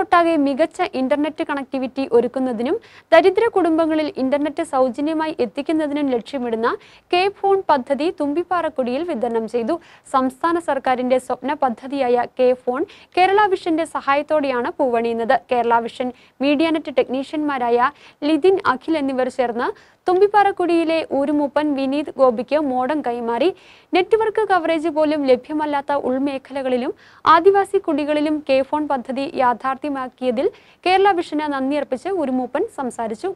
ഇന്ത്യയിലൊട്ടാകെ മികച്ച internet connectivity ഒരുക്കുന്നതിനും ദരിദ്ര കുടുംബങ്ങളിൽ ഇന്റർനെറ്റ് സൗജന്യമായി എത്തിക്കുന്നതിനും ലക്ഷ്യമിടുന്ന കെ ഫോൺ പദ്ധതി തുമ്പിപ്പാറക്കുടിയിൽ വിതരണം ചെയ്തു സംസ്ഥാന സർക്കാരിന്റെ സ്വപ്ന പദ്ധതിയായ കെ ഫോൺ കേരള വിഷന്റെ സഹായത്തോടെയാണ് പൂവണിയുന്നത് കേരള വിഷൻ മീഡിയ നെറ്റ് ടെക്നീഷ്യന്മാരായ ലിതിൻ അഖിൽ എന്നിവർ ചേർന്ന് തുമ്പിപ്പാറക്കുടിയിലെ ഊരുമൂപ്പൻ വിനീത് ഗോപിക്ക് മോഡം കൈമാറി നെറ്റ്വർക്ക് കവറേജ് പോലും ലഭ്യമല്ലാത്ത ഉൾമേഖലകളിലും ആദിവാസി കുടികളിലും കെ ഫോൺ പദ്ധതി യാഥാർത്ഥ്യമാക്കിയതിൽ കേരള വിഷന് നന്ദിയർപ്പിച്ച് ഉരുമൂപ്പൻ സംസാരിച്ചു